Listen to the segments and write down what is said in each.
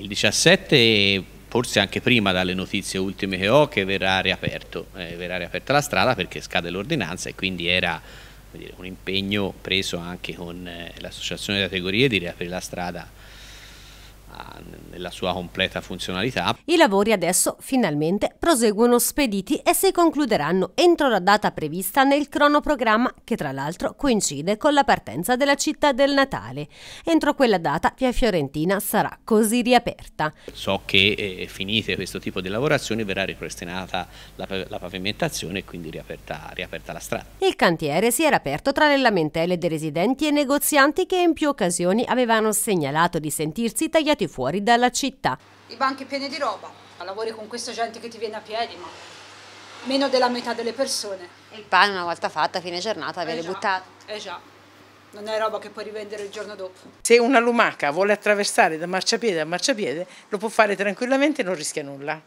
il 17 forse anche prima dalle notizie ultime che ho che verrà, riaperto, eh, verrà riaperta la strada perché scade l'ordinanza e quindi era dire, un impegno preso anche con eh, l'associazione di categorie di riaprire la strada la sua completa funzionalità. I lavori adesso finalmente proseguono spediti e si concluderanno entro la data prevista nel cronoprogramma che tra l'altro coincide con la partenza della città del Natale. Entro quella data Via Fiorentina sarà così riaperta. So che eh, finite questo tipo di lavorazioni verrà ripristinata la, la pavimentazione e quindi riaperta, riaperta la strada. Il cantiere si era aperto tra le lamentele dei residenti e negozianti che in più occasioni avevano segnalato di sentirsi tagliati fuori dalla città. I banchi pieni di roba, lavori con questa gente che ti viene a piedi, ma meno della metà delle persone. Il pane una volta fatta, a fine giornata, viene eh buttato. Eh già, non è roba che puoi rivendere il giorno dopo. Se una lumaca vuole attraversare da marciapiede a marciapiede, lo può fare tranquillamente e non rischia nulla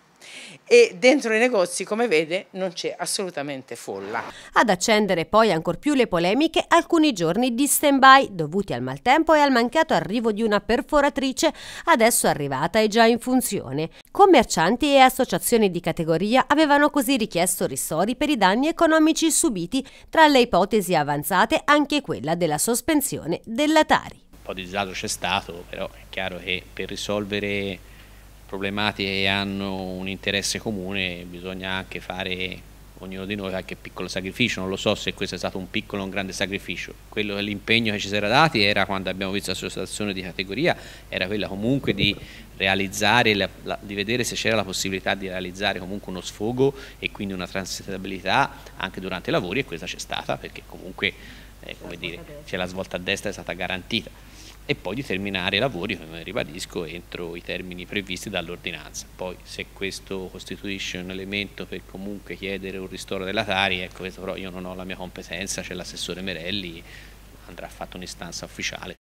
e dentro i negozi come vede non c'è assolutamente folla. Ad accendere poi ancor più le polemiche alcuni giorni di stand-by dovuti al maltempo e al mancato arrivo di una perforatrice adesso arrivata e già in funzione. Commercianti e associazioni di categoria avevano così richiesto ristori per i danni economici subiti, tra le ipotesi avanzate anche quella della sospensione della Tari. Un po' di disagio c'è stato, però è chiaro che per risolvere problematiche hanno un interesse comune bisogna anche fare ognuno di noi qualche piccolo sacrificio, non lo so se questo è stato un piccolo o un grande sacrificio, quello l'impegno che ci si era dati era quando abbiamo visto la situazione di categoria, era quella comunque di realizzare, la, la, di vedere se c'era la possibilità di realizzare comunque uno sfogo e quindi una transitabilità anche durante i lavori e questa c'è stata perché comunque eh, dire, c'è la svolta a destra è stata garantita e poi di terminare i lavori, come ribadisco, entro i termini previsti dall'ordinanza. Poi se questo costituisce un elemento per comunque chiedere un ristoro della Tari, ecco, però io non ho la mia competenza, c'è l'assessore Merelli, andrà fatta un'istanza ufficiale.